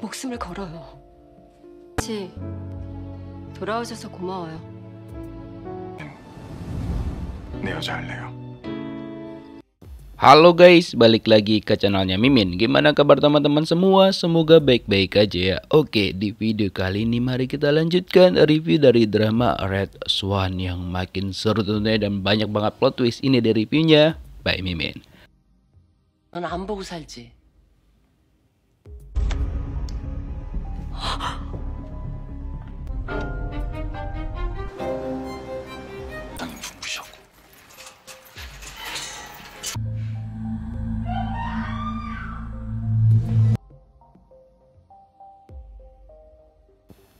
목숨을 걸어요. 지 돌아오셔서 고마워요. 내 여자 할래요. Halo guys, balik lagi ke channelnya Mimin Gimana kabar teman-teman semua? Semoga baik-baik aja ya Oke, di video kali ini mari kita lanjutkan review dari drama Red Swan Yang makin seru tentunya dan banyak banget plot twist Ini dari reviewnya by Mimin 보고 살지?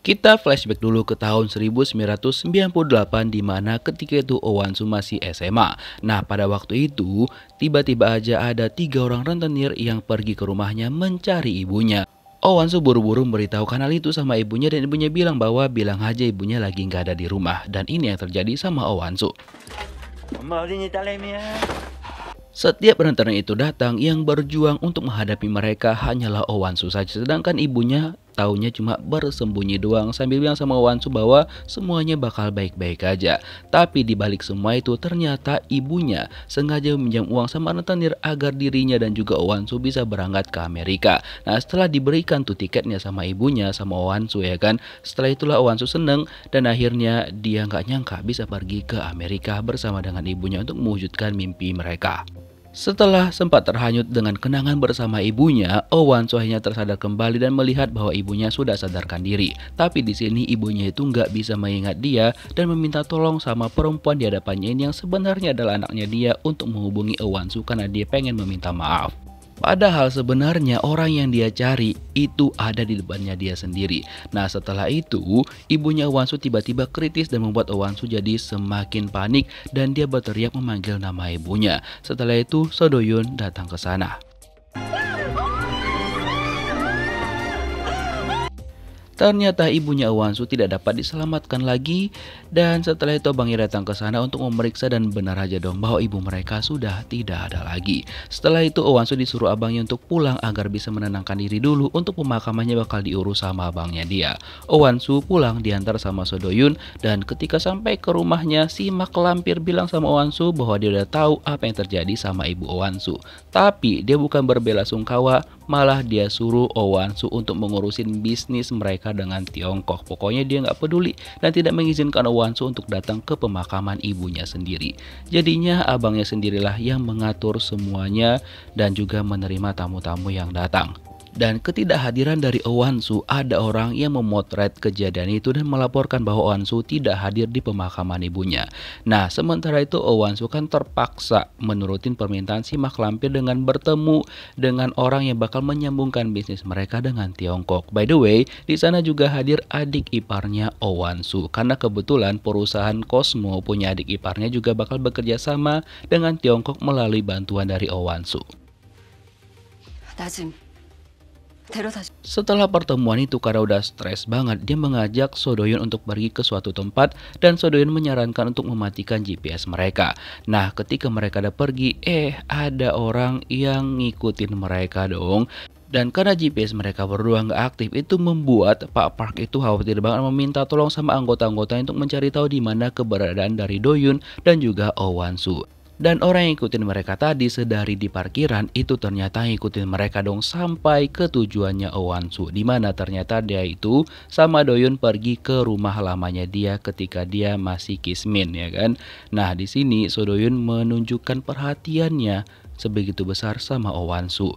Kita flashback dulu ke tahun 1998 di mana ketika itu Owan masih SMA. Nah pada waktu itu tiba-tiba aja ada tiga orang rentenir yang pergi ke rumahnya mencari ibunya. Owansu oh, buru-buru memberitahukan hal itu sama ibunya dan ibunya bilang bahwa bilang aja ibunya lagi nggak ada di rumah dan ini yang terjadi sama Owansu. Oh, ya? Setiap rentetan itu datang yang berjuang untuk menghadapi mereka hanyalah Owansu oh, saja sedangkan ibunya taunya cuma bersembunyi doang sambil bilang sama Wansu bahwa semuanya bakal baik-baik aja. Tapi dibalik semua itu ternyata ibunya sengaja meminjam uang sama rentenir agar dirinya dan juga Wansu bisa berangkat ke Amerika. Nah setelah diberikan tuh tiketnya sama ibunya sama Wansu ya kan. Setelah itulah Wansu seneng dan akhirnya dia nggak nyangka bisa pergi ke Amerika bersama dengan ibunya untuk mewujudkan mimpi mereka. Setelah sempat terhanyut dengan kenangan bersama ibunya, Owan akhirnya tersadar kembali dan melihat bahwa ibunya sudah sadarkan diri. Tapi di sini ibunya itu nggak bisa mengingat dia dan meminta tolong sama perempuan di hadapannya ini yang sebenarnya adalah anaknya dia untuk menghubungi Owan karena dia pengen meminta maaf. Padahal sebenarnya orang yang dia cari itu ada di depannya dia sendiri. Nah setelah itu ibunya Wansu tiba-tiba kritis dan membuat Wansu jadi semakin panik dan dia berteriak memanggil nama ibunya. Setelah itu Sodoyun datang ke sana. Ternyata ibunya Wansu tidak dapat diselamatkan lagi dan setelah itu Bang Ira datang ke sana untuk memeriksa dan benar aja dong bahwa ibu mereka sudah tidak ada lagi. Setelah itu Wansu disuruh abangnya untuk pulang agar bisa menenangkan diri dulu untuk pemakamannya bakal diurus sama abangnya dia. Wansu pulang diantar sama Sodoyun dan ketika sampai ke rumahnya si mak lampir bilang sama Wansu bahwa dia udah tahu apa yang terjadi sama ibu Wansu. Tapi dia bukan berbela sungkawa malah dia suruh Owansu untuk mengurusin bisnis mereka dengan Tiongkok. Pokoknya dia nggak peduli dan tidak mengizinkan Owansu untuk datang ke pemakaman ibunya sendiri. Jadinya abangnya sendirilah yang mengatur semuanya dan juga menerima tamu-tamu yang datang dan ketidakhadiran dari Owansu ada orang yang memotret kejadian itu dan melaporkan bahwa Owansu tidak hadir di pemakaman ibunya. Nah, sementara itu Owansu kan terpaksa menurutin permintaan si Mak Lampir dengan bertemu dengan orang yang bakal menyambungkan bisnis mereka dengan Tiongkok. By the way, di sana juga hadir adik iparnya Owansu karena kebetulan perusahaan Cosmo punya adik iparnya juga bakal bekerja sama dengan Tiongkok melalui bantuan dari Owansu. Dazim. Setelah pertemuan itu karena udah stres banget, dia mengajak Sodoyun untuk pergi ke suatu tempat dan Sodoyun menyarankan untuk mematikan GPS mereka. Nah, ketika mereka ada pergi, eh ada orang yang ngikutin mereka dong. Dan karena GPS mereka berdua nggak aktif, itu membuat Pak Park itu khawatir banget meminta tolong sama anggota anggota untuk mencari tahu di mana keberadaan dari Doyun dan juga Oh Su. Dan orang yang ikutin mereka tadi sedari di parkiran itu ternyata ikutin mereka dong sampai ke tujuannya Owansu. mana ternyata dia itu sama Doyun pergi ke rumah lamanya dia ketika dia masih kismin ya kan. Nah di sini Sodoyun menunjukkan perhatiannya sebegitu besar sama Owansu.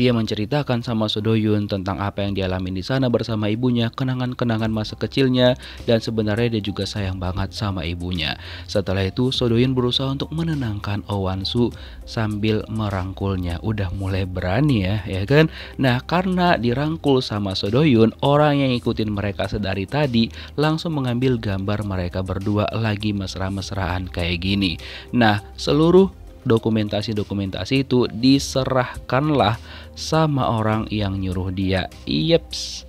Dia menceritakan sama Sodoyun tentang apa yang dialami di sana bersama ibunya, kenangan-kenangan masa kecilnya, dan sebenarnya dia juga sayang banget sama ibunya. Setelah itu, Sodoyun berusaha untuk menenangkan Owansu sambil merangkulnya. Udah mulai berani ya, ya kan? Nah, karena dirangkul sama Sodoyun, orang yang ikutin mereka sedari tadi langsung mengambil gambar mereka berdua lagi mesra-mesraan kayak gini. Nah, seluruh dokumentasi-dokumentasi itu diserahkanlah sama orang yang nyuruh dia. Yeps.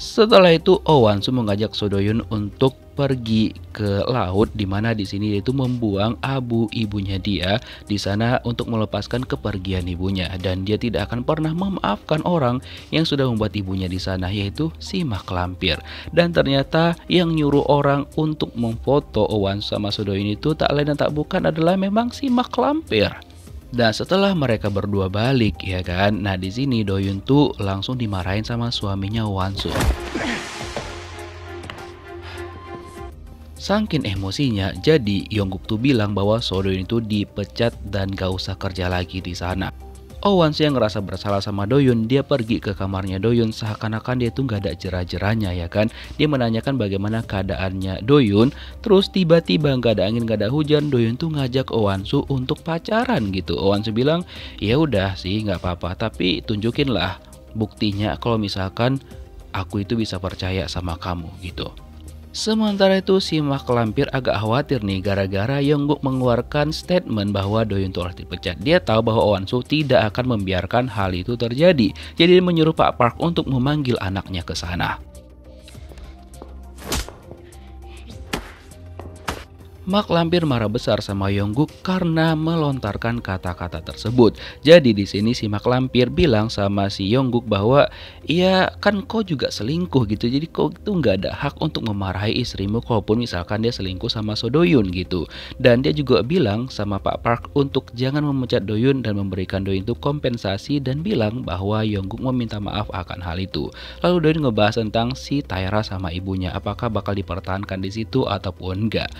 Setelah itu, Owansu mengajak Sodoyun untuk pergi ke laut di mana di sini yaitu membuang abu ibunya dia di sana untuk melepaskan kepergian ibunya dan dia tidak akan pernah memaafkan orang yang sudah membuat ibunya di sana yaitu si maklampir dan ternyata yang nyuruh orang untuk memfoto Owan sama ini tuh tak lain dan tak bukan adalah memang si maklampir dan setelah mereka berdua balik ya kan nah di sini Doyun tuh langsung dimarahin sama suaminya Wansu Sangkin emosinya, jadi Yongguk tuh bilang bahwa Sodoyun itu dipecat dan gak usah kerja lagi di sana. Owens yang ngerasa bersalah sama Doyun, dia pergi ke kamarnya Doyun seakan-akan dia tuh gak ada jerah jeranya ya kan. Dia menanyakan bagaimana keadaannya Doyun, terus tiba-tiba gak ada angin gak ada hujan, Doyun tuh ngajak Owansu untuk pacaran gitu. Owansu bilang, ya udah sih gak apa-apa, tapi tunjukin lah buktinya kalau misalkan aku itu bisa percaya sama kamu gitu. Sementara itu, si Mak Lampir agak khawatir nih gara-gara Yongguk mengeluarkan statement bahwa Doyun telah dipecat. Dia tahu bahwa Su tidak akan membiarkan hal itu terjadi. Jadi menyuruh Pak Park untuk memanggil anaknya ke sana. Mark lampir marah besar sama Yongguk karena melontarkan kata-kata tersebut. Jadi di sini si Mark lampir bilang sama si Yongguk bahwa ya kan kau juga selingkuh gitu. Jadi kau itu nggak ada hak untuk memarahi istrimu kalaupun misalkan dia selingkuh sama Sodoyun gitu. Dan dia juga bilang sama Pak Park untuk jangan memecat Doyun dan memberikan Doyun itu kompensasi dan bilang bahwa Yongguk meminta maaf akan hal itu. Lalu Doyun ngebahas tentang si Taira sama ibunya apakah bakal dipertahankan di situ ataupun enggak.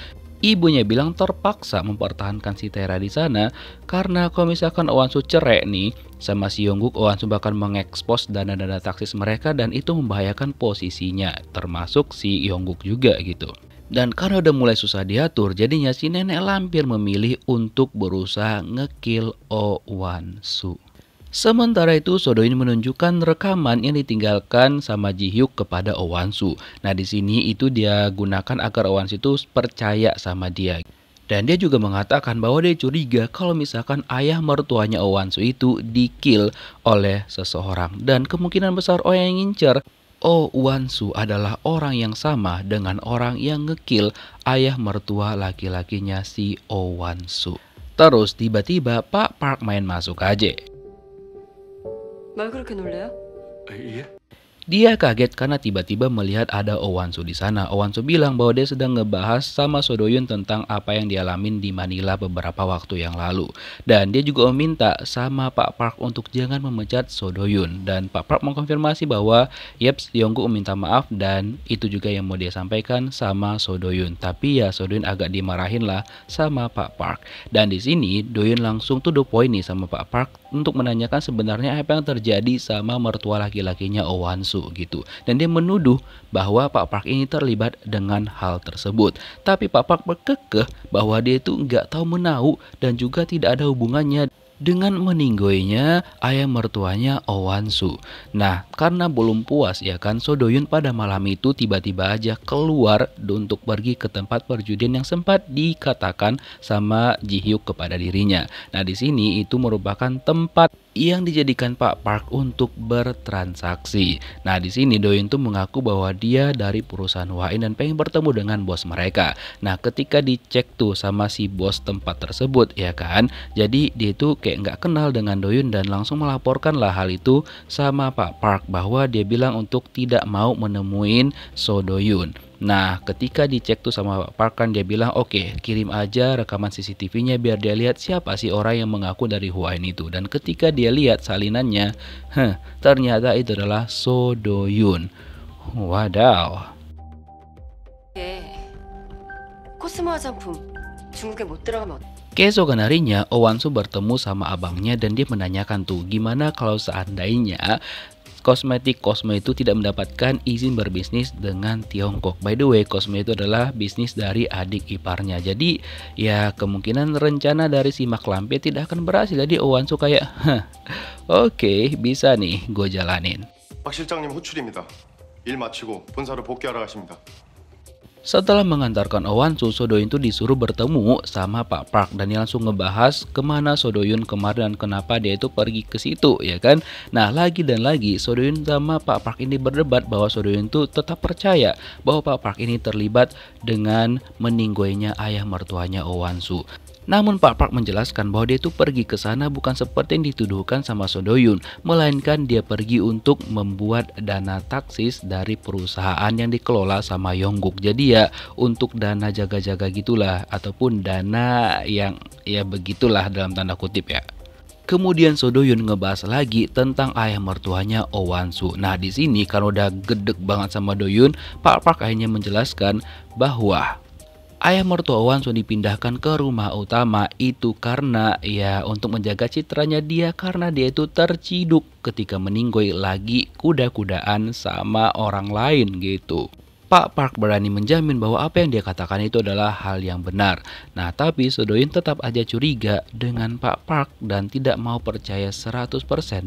Ibunya bilang terpaksa mempertahankan si Tera di sana karena kalau misalkan Owansu cerai nih sama si Yongguk, Owansu bahkan mengekspos dana-dana taksis mereka dan itu membahayakan posisinya termasuk si Yongguk juga gitu. Dan karena udah mulai susah diatur, jadinya si nenek lampir memilih untuk berusaha ngekill Owansu. Sementara itu, Sodo ini menunjukkan rekaman yang ditinggalkan sama Ji Hyuk kepada Owansu. Nah, di sini itu dia gunakan agar Owansu itu percaya sama dia. Dan dia juga mengatakan bahwa dia curiga kalau misalkan ayah mertuanya Owansu itu dikill oleh seseorang. Dan kemungkinan besar Oh yang ngincer oh, Owansu adalah orang yang sama dengan orang yang ngekill ayah mertua laki-lakinya si Owansu. Terus tiba-tiba Pak Park main masuk aja. 말 그렇게 놀래요? 예? Dia kaget karena tiba-tiba melihat ada Owansu di sana. Owansu bilang bahwa dia sedang ngebahas sama Sodoyun tentang apa yang dialamin di Manila beberapa waktu yang lalu. Dan dia juga meminta sama Pak Park untuk jangan memecat Sodoyun. Dan Pak Park mengkonfirmasi bahwa Yep, Yonggu meminta maaf dan itu juga yang mau dia sampaikan sama Sodoyun. Tapi ya Sodoyun agak dimarahin lah sama Pak Park. Dan di sini Doyun langsung tuduh do point nih sama Pak Park untuk menanyakan sebenarnya apa yang terjadi sama mertua laki-lakinya Oh gitu. Dan dia menuduh bahwa Pak Park ini terlibat dengan hal tersebut. Tapi Pak Park berkekeh bahwa dia itu nggak tahu menau dan juga tidak ada hubungannya dengan meninggoinya ayah mertuanya Owansu. Nah, karena belum puas ya kan, Sodoyun pada malam itu tiba-tiba aja keluar untuk pergi ke tempat perjudian yang sempat dikatakan sama Ji Hyuk kepada dirinya. Nah, di sini itu merupakan tempat yang dijadikan Pak Park untuk bertransaksi. Nah, di sini Doyun tuh mengaku bahwa dia dari perusahaan Wain dan pengen bertemu dengan bos mereka. Nah, ketika dicek tuh sama si bos tempat tersebut, ya kan? Jadi dia tuh kayak nggak kenal dengan Doyun dan langsung melaporkan lah hal itu sama Pak Park bahwa dia bilang untuk tidak mau menemuin So Doyun. Nah, ketika dicek tuh sama Pak Parkan dia bilang, "Oke, okay, kirim aja rekaman CCTV-nya biar dia lihat siapa sih orang yang mengaku dari Huain itu." Dan ketika dia lihat salinannya, heh, ternyata itu adalah So Do Doyun. Wadaw. Keesokan harinya, Owansu bertemu sama abangnya dan dia menanyakan tuh gimana kalau seandainya kosmetik Cosmo itu tidak mendapatkan izin berbisnis dengan Tiongkok. By the way, Cosmo itu adalah bisnis dari adik iparnya. Jadi, ya kemungkinan rencana dari si Mak tidak akan berhasil. Jadi, Owansu kayak, oke, okay, bisa nih, gue jalanin. 박 실장님 호출입니다. 일 마치고 본사로 복귀하러 가십니다. Setelah mengantarkan Owansu, Sodoyun itu disuruh bertemu sama Pak Park dan dia langsung ngebahas kemana Sodoyun kemarin dan kenapa dia itu pergi ke situ ya kan. Nah lagi dan lagi Sodoyun sama Pak Park ini berdebat bahwa Sodoyun itu tetap percaya bahwa Pak Park ini terlibat dengan meninggoynya ayah mertuanya Owansu. Namun Pak Park menjelaskan bahwa dia itu pergi ke sana bukan seperti yang dituduhkan sama Sodoyun, melainkan dia pergi untuk membuat dana taksis dari perusahaan yang dikelola sama Yongguk. Jadi ya untuk dana jaga-jaga gitulah ataupun dana yang ya begitulah dalam tanda kutip ya. Kemudian Sodoyun ngebahas lagi tentang ayah mertuanya Owansu. Nah di sini karena udah gedek banget sama Doyun, Pak Park akhirnya menjelaskan bahwa ayah mertua Wan sun dipindahkan ke rumah utama itu karena ya untuk menjaga citranya dia karena dia itu terciduk ketika meninggoy lagi kuda-kudaan sama orang lain gitu. Pak Park berani menjamin bahwa apa yang dia katakan itu adalah hal yang benar. Nah, tapi Sodoin tetap aja curiga dengan Pak Park dan tidak mau percaya 100%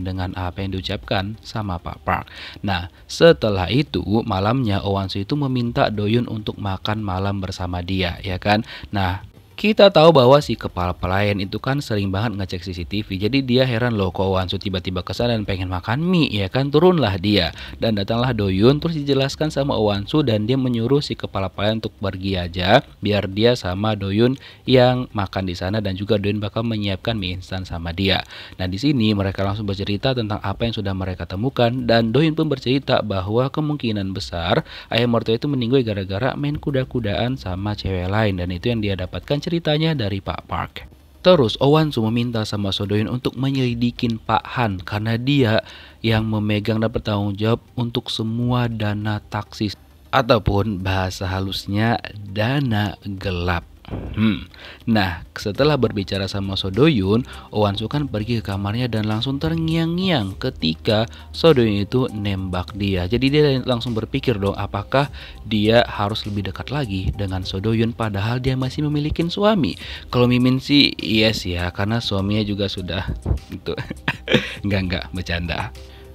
dengan apa yang diucapkan sama Pak Park. Nah, setelah itu malamnya Owansu itu meminta Doyun untuk makan malam bersama dia, ya kan? Nah, kita tahu bahwa si kepala pelayan itu kan sering banget ngecek CCTV jadi dia heran loh kok Wansu tiba-tiba kesana dan pengen makan mie ya kan turunlah dia dan datanglah Doyun terus dijelaskan sama Wansu dan dia menyuruh si kepala pelayan untuk pergi aja biar dia sama Doyun yang makan di sana dan juga Doyun bakal menyiapkan mie instan sama dia nah di sini mereka langsung bercerita tentang apa yang sudah mereka temukan dan Doyun pun bercerita bahwa kemungkinan besar ayah mertua itu meninggal gara-gara main kuda-kudaan sama cewek lain dan itu yang dia dapatkan cerita ceritanya dari Pak Park. Terus Owansu meminta sama Sodoin untuk menyelidikin Pak Han karena dia yang memegang dan bertanggung jawab untuk semua dana taksis ataupun bahasa halusnya dana gelap. Hmm. Nah, setelah berbicara sama Sodoyun, Owansu kan pergi ke kamarnya dan langsung terngiang-ngiang ketika Sodoyun itu nembak dia. Jadi dia langsung berpikir dong, apakah dia harus lebih dekat lagi dengan Sodoyun padahal dia masih memiliki suami. Kalau Mimin sih iya yes sih ya, karena suaminya juga sudah itu. enggak enggak bercanda.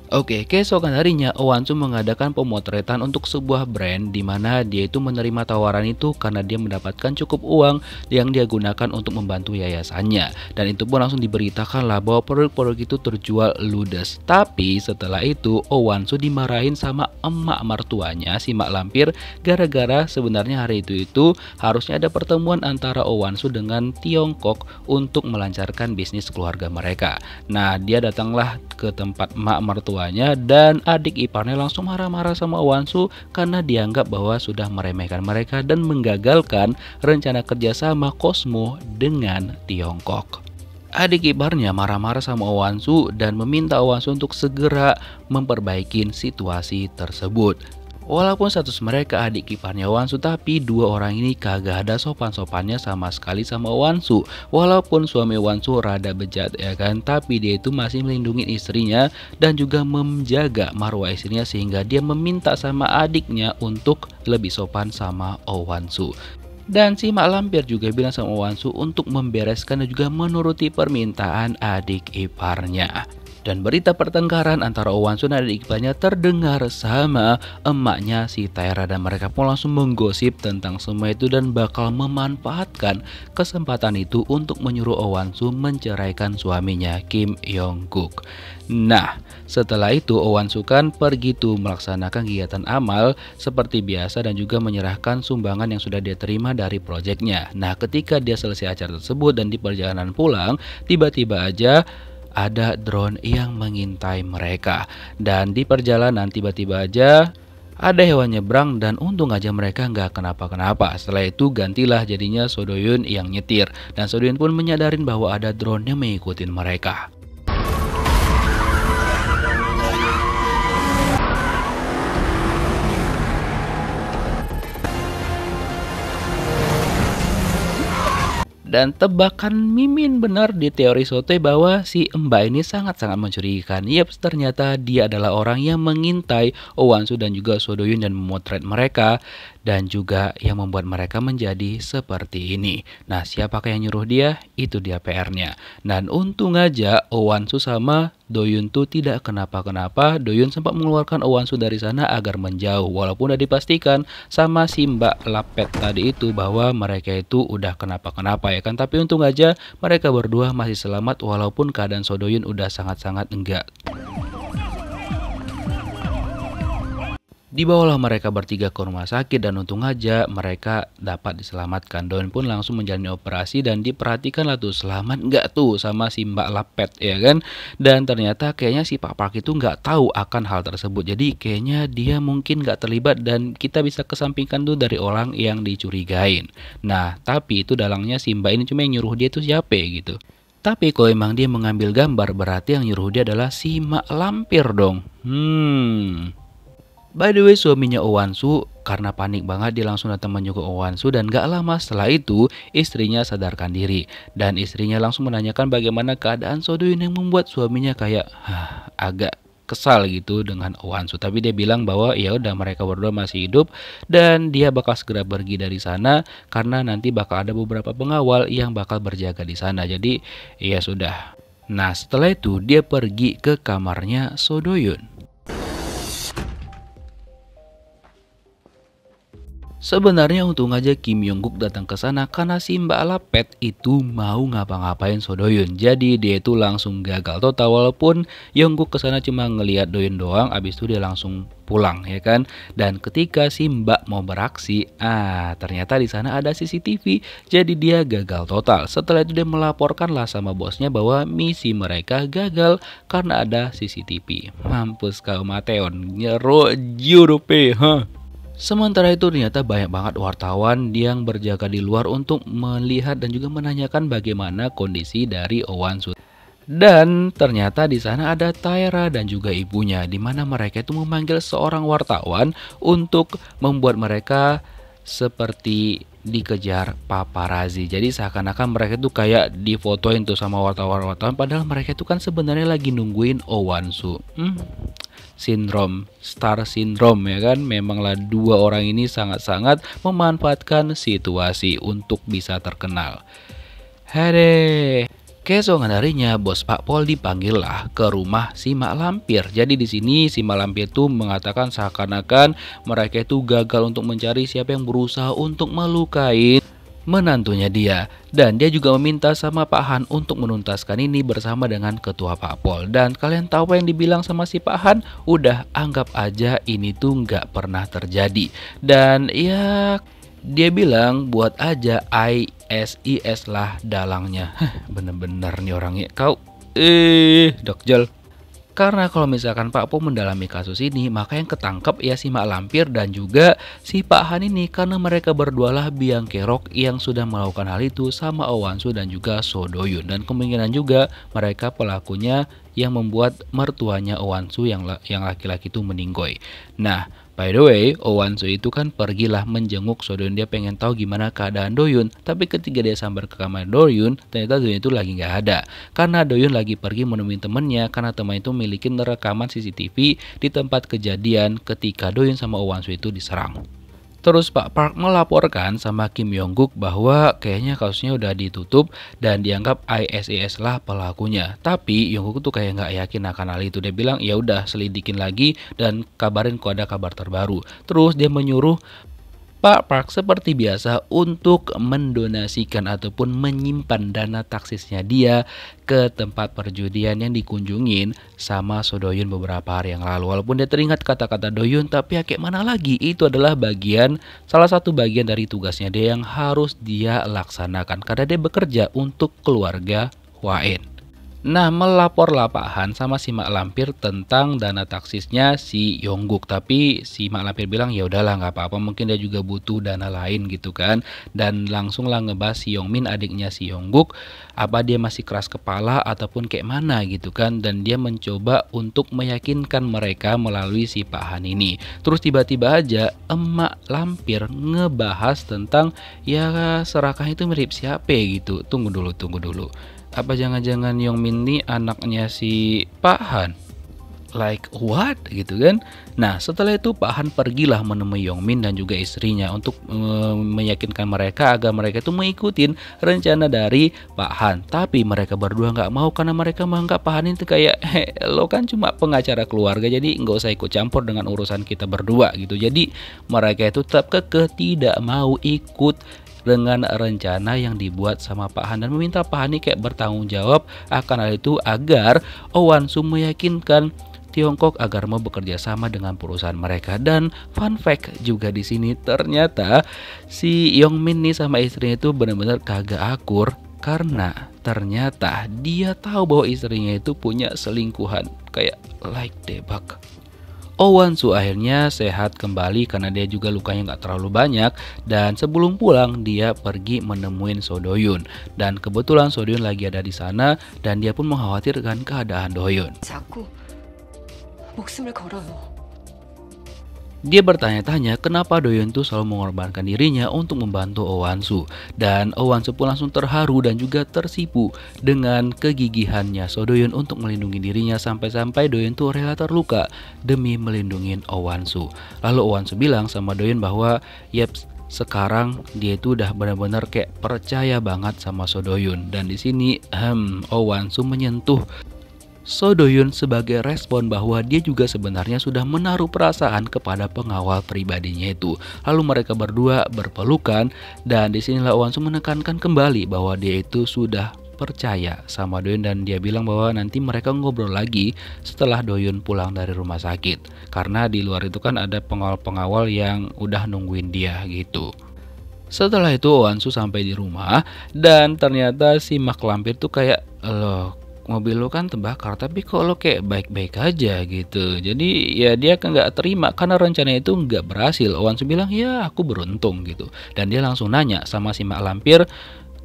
Oke, keesokan harinya Owansu mengadakan pemotretan untuk sebuah brand di mana dia itu menerima tawaran itu karena dia mendapatkan cukup uang yang dia gunakan untuk membantu yayasannya. Dan itu pun langsung diberitakan lah bahwa produk-produk itu terjual ludes. Tapi setelah itu Owansu dimarahin sama emak mertuanya si Mak Lampir gara-gara sebenarnya hari itu itu harusnya ada pertemuan antara Owansu dengan Tiongkok untuk melancarkan bisnis keluarga mereka. Nah, dia datanglah ke tempat emak mertua tuanya dan adik iparnya langsung marah-marah sama Wansu karena dianggap bahwa sudah meremehkan mereka dan menggagalkan rencana kerjasama Cosmo dengan Tiongkok. Adik iparnya marah-marah sama Wansu dan meminta Wansu untuk segera memperbaiki situasi tersebut. Walaupun status mereka adik kiparnya Wansu tapi dua orang ini kagak ada sopan-sopannya sama sekali sama Wansu. Walaupun suami Wansu rada bejat ya kan, tapi dia itu masih melindungi istrinya dan juga menjaga marwah istrinya sehingga dia meminta sama adiknya untuk lebih sopan sama Oh Wansu. Dan si Mak Lampir juga bilang sama Wansu untuk membereskan dan juga menuruti permintaan adik iparnya dan berita pertengkaran antara Owan Suna dan Iqbalnya terdengar sama emaknya si Taira dan mereka pun langsung menggosip tentang semua itu dan bakal memanfaatkan kesempatan itu untuk menyuruh Owan Su menceraikan suaminya Kim Yong Guk. Nah, setelah itu Owan kan pergi tuh melaksanakan kegiatan amal seperti biasa dan juga menyerahkan sumbangan yang sudah dia terima dari proyeknya. Nah, ketika dia selesai acara tersebut dan di perjalanan pulang, tiba-tiba aja ada drone yang mengintai mereka. Dan di perjalanan tiba-tiba aja ada hewan nyebrang dan untung aja mereka nggak kenapa-kenapa. Setelah itu gantilah jadinya Sodoyun yang nyetir dan Sodoyun pun menyadarin bahwa ada drone yang mengikutin mereka. Dan tebakan Mimin benar di teori Sote bahwa si Mbak ini sangat-sangat mencurigakan. Yep, ternyata dia adalah orang yang mengintai Owansu dan juga Sodoyun dan memotret mereka dan juga yang membuat mereka menjadi seperti ini. Nah, siapakah yang nyuruh dia? Itu dia PR-nya. Dan untung aja Owansu sama Doyun tuh tidak kenapa-kenapa. Doyun sempat mengeluarkan Owansu dari sana agar menjauh. Walaupun udah dipastikan sama si Mbak Lapet tadi itu bahwa mereka itu udah kenapa-kenapa ya kan. Tapi untung aja mereka berdua masih selamat walaupun keadaan Sodoyun udah sangat-sangat enggak. Dibawalah mereka bertiga ke rumah sakit dan untung aja mereka dapat diselamatkan. Don pun langsung menjalani operasi dan diperhatikanlah tuh selamat nggak tuh sama si Mbak Lapet ya kan. Dan ternyata kayaknya si Pak Park itu nggak tahu akan hal tersebut. Jadi kayaknya dia mungkin nggak terlibat dan kita bisa kesampingkan tuh dari orang yang dicurigain. Nah tapi itu dalangnya si Mbak ini cuma yang nyuruh dia tuh siapa ya, gitu. Tapi kalau emang dia mengambil gambar berarti yang nyuruh dia adalah si Mak Lampir dong. Hmm. By the way suaminya Owansu karena panik banget dia langsung datang menjenguk Owansu dan gak lama setelah itu istrinya sadarkan diri dan istrinya langsung menanyakan bagaimana keadaan Sodoyun yang membuat suaminya kayak Hah, agak kesal gitu dengan Owansu tapi dia bilang bahwa ya udah mereka berdua masih hidup dan dia bakal segera pergi dari sana karena nanti bakal ada beberapa pengawal yang bakal berjaga di sana jadi ya sudah nah setelah itu dia pergi ke kamarnya Sodoyun Sebenarnya untung aja Kim Yong Guk datang ke sana karena si Mbak Lapet itu mau ngapa-ngapain So Doyun. Jadi dia itu langsung gagal total walaupun Yong Guk ke sana cuma ngelihat Doyun doang abis itu dia langsung pulang ya kan. Dan ketika si Mbak mau beraksi, ah ternyata di sana ada CCTV. Jadi dia gagal total. Setelah itu dia melaporkanlah sama bosnya bahwa misi mereka gagal karena ada CCTV. Mampus kau Mateon, nyeru jurupe, huh? Sementara itu ternyata banyak banget wartawan yang berjaga di luar untuk melihat dan juga menanyakan bagaimana kondisi dari Owan Sut. Dan ternyata di sana ada Tyra dan juga ibunya di mana mereka itu memanggil seorang wartawan untuk membuat mereka seperti dikejar paparazi. Jadi seakan-akan mereka itu kayak difotoin tuh sama wartawan-wartawan padahal mereka itu kan sebenarnya lagi nungguin Owansu. Hmm syndrome, star syndrome ya kan. Memanglah dua orang ini sangat-sangat memanfaatkan situasi untuk bisa terkenal. Hede Keesokan harinya, bos Pak Pol dipanggil lah ke rumah si Mak Lampir. Jadi di sini si Mak Lampir tuh mengatakan seakan-akan mereka itu gagal untuk mencari siapa yang berusaha untuk melukai menantunya dia dan dia juga meminta sama Pak Han untuk menuntaskan ini bersama dengan ketua Pak Pol dan kalian tahu apa yang dibilang sama si Pak Han udah anggap aja ini tuh nggak pernah terjadi dan ya dia bilang buat aja ISIS lah dalangnya bener-bener nih orangnya kau eh Jel karena kalau misalkan Pak Po mendalami kasus ini, maka yang ketangkep ya si Mak Lampir dan juga si Pak Han ini karena mereka berdualah biang kerok yang sudah melakukan hal itu sama Owansu dan juga Sodoyun. Dan kemungkinan juga mereka pelakunya yang membuat mertuanya Owansu yang yang laki-laki itu meninggoy. Nah, by the way, Owansu itu kan pergilah menjenguk Sodoyun dia pengen tahu gimana keadaan Doyun. Tapi ketika dia sambar ke kamar Doyun, ternyata Doyun itu lagi nggak ada. Karena Doyun lagi pergi menemui temennya karena teman itu memiliki rekaman CCTV di tempat kejadian ketika Doyun sama Owansu itu diserang. Terus Pak Park melaporkan sama Kim Yongguk bahwa kayaknya kasusnya udah ditutup dan dianggap ISIS lah pelakunya. Tapi Yongguk tuh kayak nggak yakin akan hal itu. Dia bilang ya udah selidikin lagi dan kabarin kok ada kabar terbaru. Terus dia menyuruh Pak Park seperti biasa untuk mendonasikan ataupun menyimpan dana taksisnya dia ke tempat perjudian yang dikunjungin sama Sodoyun beberapa hari yang lalu. Walaupun dia teringat kata-kata Doyun tapi ya kayak mana lagi itu adalah bagian salah satu bagian dari tugasnya dia yang harus dia laksanakan karena dia bekerja untuk keluarga Hwain. Nah, melaporlah Pak Han sama si Mak Lampir tentang dana taksisnya si Yongguk. Tapi si Mak Lampir bilang ya udahlah nggak apa-apa, mungkin dia juga butuh dana lain gitu kan. Dan langsunglah ngebahas si Yongmin adiknya si Yongguk, apa dia masih keras kepala ataupun kayak mana gitu kan. Dan dia mencoba untuk meyakinkan mereka melalui si Pak Han ini. Terus tiba-tiba aja emak Lampir ngebahas tentang ya serakah itu mirip siapa gitu. Tunggu dulu, tunggu dulu apa jangan-jangan Yong Min ini anaknya si Pak Han? Like what gitu kan? Nah setelah itu Pak Han pergilah menemui Yong Min dan juga istrinya untuk e, meyakinkan mereka agar mereka itu mengikuti rencana dari Pak Han. Tapi mereka berdua nggak mau karena mereka menganggap Pak Han itu kayak lo kan cuma pengacara keluarga jadi nggak usah ikut campur dengan urusan kita berdua gitu. Jadi mereka itu tetap kekeh tidak mau ikut dengan rencana yang dibuat sama Pak Han dan meminta Pak Han kayak bertanggung jawab akan hal itu agar Owan Su meyakinkan Tiongkok agar mau bekerja sama dengan perusahaan mereka dan fun fact juga di sini ternyata si Min nih sama istrinya itu benar-benar kagak akur karena ternyata dia tahu bahwa istrinya itu punya selingkuhan kayak like debak Owen Su akhirnya sehat kembali karena dia juga lukanya nggak terlalu banyak dan sebelum pulang dia pergi menemui Sodoyun dan kebetulan Sodoyun lagi ada di sana dan dia pun mengkhawatirkan keadaan Doyun. Aku, 목숨을 걸어요. Dia bertanya-tanya kenapa Doyon itu selalu mengorbankan dirinya untuk membantu Owansu dan Owansu pun langsung terharu dan juga tersipu dengan kegigihannya So Doyon untuk melindungi dirinya sampai-sampai Doyon itu rela terluka demi melindungi Owansu. Lalu Owansu bilang sama Doyon bahwa yeps sekarang dia itu udah benar-benar kayak percaya banget sama Sodoyun dan di sini hmm Owansu menyentuh So Doyun sebagai respon bahwa dia juga sebenarnya sudah menaruh perasaan kepada pengawal pribadinya itu. Lalu mereka berdua berpelukan dan disinilah Wansu menekankan kembali bahwa dia itu sudah percaya sama Doyun dan dia bilang bahwa nanti mereka ngobrol lagi setelah Doyun pulang dari rumah sakit karena di luar itu kan ada pengawal-pengawal yang udah nungguin dia gitu. Setelah itu Wansu sampai di rumah dan ternyata si mak lampir tuh kayak loh mobil lo kan terbakar tapi kok lo kayak baik-baik aja gitu jadi ya dia kan nggak terima karena rencana itu nggak berhasil Owansu bilang ya aku beruntung gitu dan dia langsung nanya sama si Mak Lampir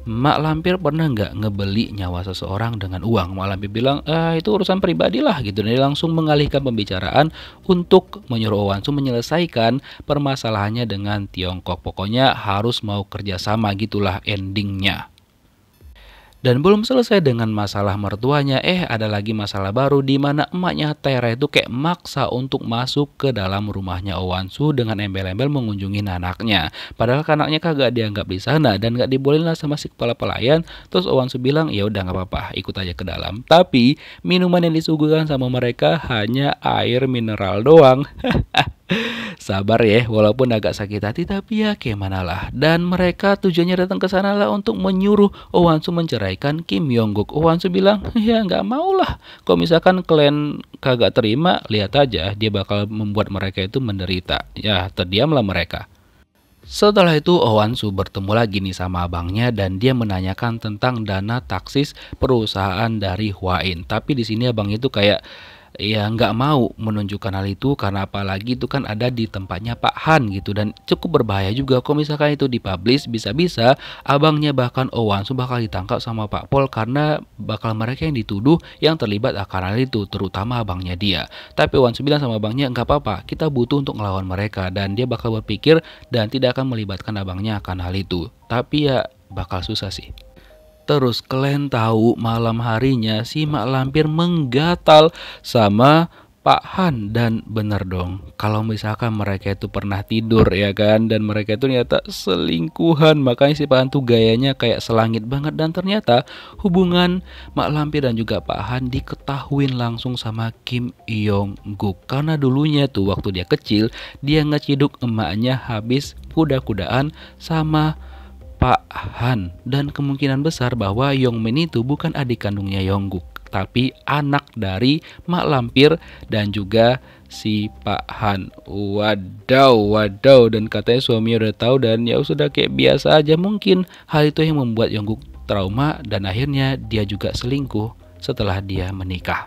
Mak Lampir pernah nggak ngebeli nyawa seseorang dengan uang? Mak Lampir bilang, ah itu urusan pribadi lah gitu. Dan dia langsung mengalihkan pembicaraan untuk menyuruh Owansu menyelesaikan permasalahannya dengan Tiongkok. Pokoknya harus mau kerjasama gitulah endingnya. Dan belum selesai dengan masalah mertuanya, eh ada lagi masalah baru di mana emaknya Tere itu kayak maksa untuk masuk ke dalam rumahnya Owansu dengan embel-embel mengunjungi anaknya. Padahal anaknya kagak dianggap di sana dan gak dibolehin lah sama si kepala pelayan. Terus Owansu bilang, ya udah nggak apa-apa, ikut aja ke dalam. Tapi minuman yang disuguhkan sama mereka hanya air mineral doang. Sabar ya, walaupun agak sakit hati tapi ya gimana lah. Dan mereka tujuannya datang ke sana lah untuk menyuruh Owansu menceraikan Kim Yongguk. Guk. Owansu bilang, ya nggak mau lah. Kalau misalkan kalian kagak terima, lihat aja dia bakal membuat mereka itu menderita. Ya terdiamlah mereka. Setelah itu Owansu bertemu lagi nih sama abangnya dan dia menanyakan tentang dana taksis perusahaan dari Huain. Tapi di sini abang itu kayak ya nggak mau menunjukkan hal itu karena apalagi itu kan ada di tempatnya Pak Han gitu dan cukup berbahaya juga kalau misalkan itu dipublish bisa-bisa abangnya bahkan Owansu bakal ditangkap sama Pak Pol karena bakal mereka yang dituduh yang terlibat akan hal itu terutama abangnya dia tapi Owansu bilang sama abangnya nggak apa-apa kita butuh untuk melawan mereka dan dia bakal berpikir dan tidak akan melibatkan abangnya akan hal itu tapi ya bakal susah sih Terus kalian tahu malam harinya si Mak Lampir menggatal sama Pak Han dan bener dong kalau misalkan mereka itu pernah tidur ya kan dan mereka itu ternyata selingkuhan makanya si Pak Han tuh gayanya kayak selangit banget dan ternyata hubungan Mak Lampir dan juga Pak Han diketahuin langsung sama Kim Yong Guk karena dulunya tuh waktu dia kecil dia ngeciduk emaknya habis kuda-kudaan sama Pak Han dan kemungkinan besar bahwa Yongmin itu bukan adik kandungnya Yongguk tapi anak dari Mak Lampir dan juga si Pak Han. Wadaw, wadaw dan katanya suami udah tahu dan ya sudah kayak biasa aja mungkin hal itu yang membuat Yongguk trauma dan akhirnya dia juga selingkuh setelah dia menikah.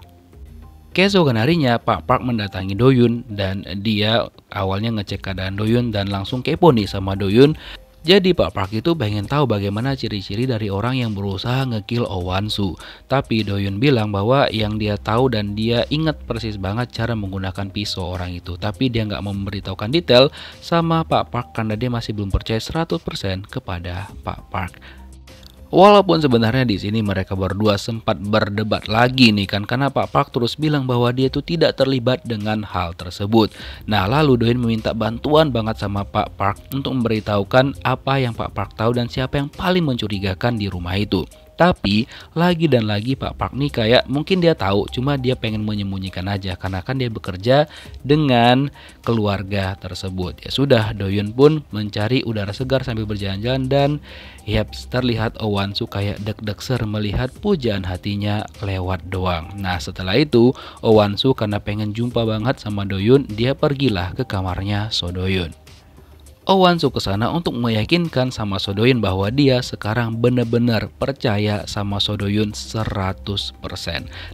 Keesokan harinya, Pak Park mendatangi Doyun dan dia awalnya ngecek keadaan Doyun dan langsung kepo nih sama Doyun jadi Pak Park itu pengen tahu bagaimana ciri-ciri dari orang yang berusaha ngekill Owansu. Tapi Doyun bilang bahwa yang dia tahu dan dia ingat persis banget cara menggunakan pisau orang itu. Tapi dia nggak memberitahukan detail sama Pak Park karena dia masih belum percaya 100% kepada Pak Park. Walaupun sebenarnya di sini mereka berdua sempat berdebat lagi nih kan karena Pak Park terus bilang bahwa dia itu tidak terlibat dengan hal tersebut. Nah, lalu Doin meminta bantuan banget sama Pak Park untuk memberitahukan apa yang Pak Park tahu dan siapa yang paling mencurigakan di rumah itu. Tapi lagi dan lagi Pak Park nih kayak mungkin dia tahu cuma dia pengen menyembunyikan aja karena kan dia bekerja dengan keluarga tersebut. Ya sudah Doyun pun mencari udara segar sambil berjalan-jalan dan yep terlihat Owansu kayak deg-deg ser melihat pujaan hatinya lewat doang. Nah setelah itu Owansu karena pengen jumpa banget sama Doyun dia pergilah ke kamarnya So Doyun. Owansu ke sana untuk meyakinkan sama Sodoyun bahwa dia sekarang benar-benar percaya sama Sodoyun 100%.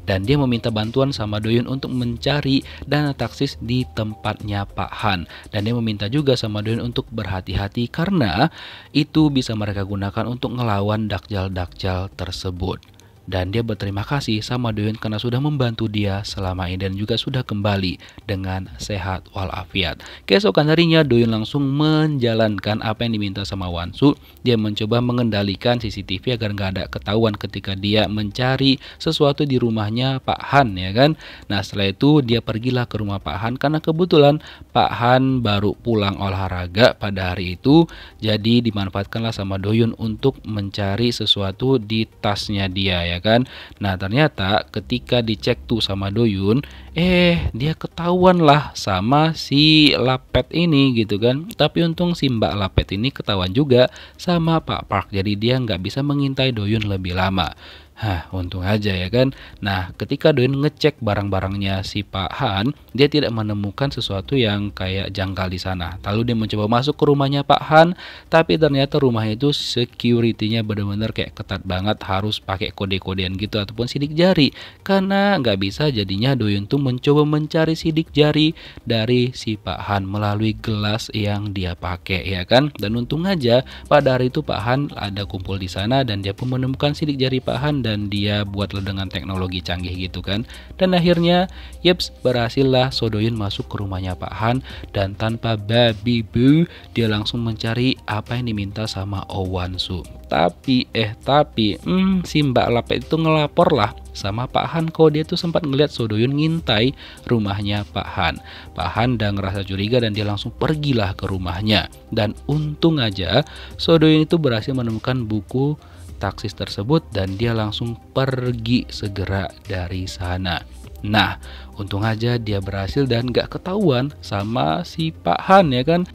Dan dia meminta bantuan sama Doyun untuk mencari dana taksis di tempatnya Pak Han. Dan dia meminta juga sama Doyun untuk berhati-hati karena itu bisa mereka gunakan untuk ngelawan dakjal-dakjal tersebut dan dia berterima kasih sama Doyun karena sudah membantu dia selama ini dan juga sudah kembali dengan sehat walafiat. Keesokan harinya Doyun langsung menjalankan apa yang diminta sama Wansu. Dia mencoba mengendalikan CCTV agar nggak ada ketahuan ketika dia mencari sesuatu di rumahnya Pak Han ya kan. Nah setelah itu dia pergilah ke rumah Pak Han karena kebetulan Pak Han baru pulang olahraga pada hari itu jadi dimanfaatkanlah sama Doyun untuk mencari sesuatu di tasnya dia ya ya kan. Nah, ternyata ketika dicek tuh sama Doyun, eh dia ketahuan lah sama si Lapet ini gitu kan. Tapi untung si Mbak Lapet ini ketahuan juga sama Pak Park. Jadi dia nggak bisa mengintai Doyun lebih lama. Hah, untung aja ya kan. Nah, ketika Doin ngecek barang-barangnya si Pak Han, dia tidak menemukan sesuatu yang kayak janggal di sana. Lalu dia mencoba masuk ke rumahnya Pak Han, tapi ternyata rumah itu security-nya benar-benar kayak ketat banget, harus pakai kode-kodean gitu ataupun sidik jari. Karena nggak bisa jadinya Doin tuh mencoba mencari sidik jari dari si Pak Han melalui gelas yang dia pakai ya kan. Dan untung aja pada hari itu Pak Han ada kumpul di sana dan dia pun menemukan sidik jari Pak Han dan dia buat dengan teknologi canggih gitu kan. Dan akhirnya, yeps, lah Sodoyun masuk ke rumahnya Pak Han dan tanpa babi bu, dia langsung mencari apa yang diminta sama Owansu. Tapi eh tapi, hmm, si Mbak lapet itu ngelapor lah sama Pak Han kok dia tuh sempat ngeliat Sodoyun ngintai rumahnya Pak Han. Pak Han udah ngerasa curiga dan dia langsung pergilah ke rumahnya. Dan untung aja Sodoyun itu berhasil menemukan buku taksis tersebut dan dia langsung pergi segera dari sana. Nah, untung aja dia berhasil dan gak ketahuan sama si Pak Han ya kan.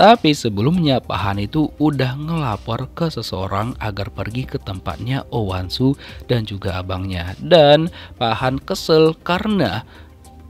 Tapi sebelumnya Pak Han itu udah ngelapor ke seseorang agar pergi ke tempatnya Owansu dan juga abangnya. Dan Pak Han kesel karena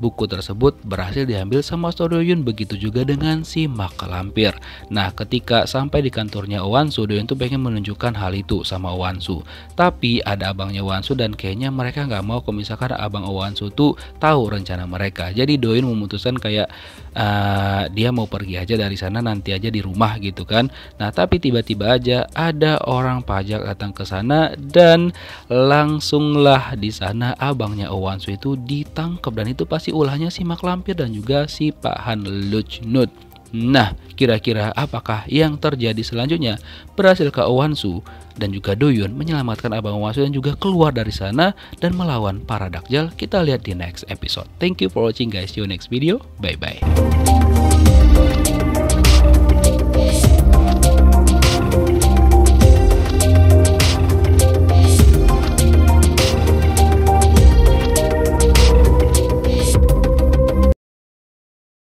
Buku tersebut berhasil diambil sama Yun begitu juga dengan si lampir. Nah, ketika sampai di kantornya Wansu, Doyun tuh pengen menunjukkan hal itu sama Wansu. Tapi ada abangnya Wansu dan kayaknya mereka nggak mau kalau misalkan abang Wansu tuh tahu rencana mereka. Jadi Doyun memutuskan kayak uh, dia mau pergi aja dari sana nanti aja di rumah gitu kan. Nah, tapi tiba-tiba aja ada orang pajak datang ke sana dan langsunglah di sana abangnya Wansu itu ditangkap dan itu pasti si ulahnya si Mak Lampir dan juga si Pak Han Luchnut. Nah, kira-kira apakah yang terjadi selanjutnya? Berhasilkah Owansu dan juga Doyun menyelamatkan Abang Owansu dan juga keluar dari sana dan melawan para Dakjal? Kita lihat di next episode. Thank you for watching guys. See you next video. Bye-bye.